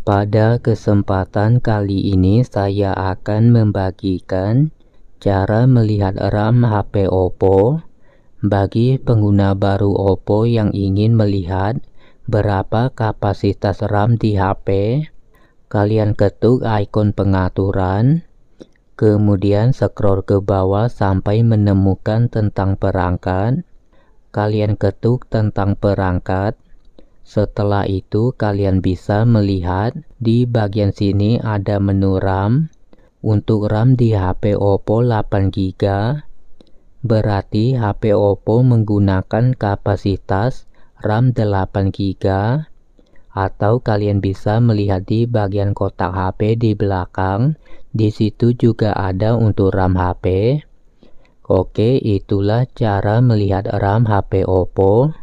Pada kesempatan kali ini saya akan membagikan cara melihat RAM HP Oppo bagi pengguna baru Oppo yang ingin melihat berapa kapasitas RAM di HP. Kalian ketuk ikon pengaturan, kemudian scroll ke bawah sampai menemukan tentang perangkat. Kalian ketuk tentang perangkat setelah itu kalian bisa melihat di bagian sini ada menu RAM. Untuk RAM di HP Oppo 8GB berarti HP Oppo menggunakan kapasitas RAM 8GB atau kalian bisa melihat di bagian kotak HP di belakang. Di situ juga ada untuk RAM HP. Oke, itulah cara melihat RAM HP Oppo.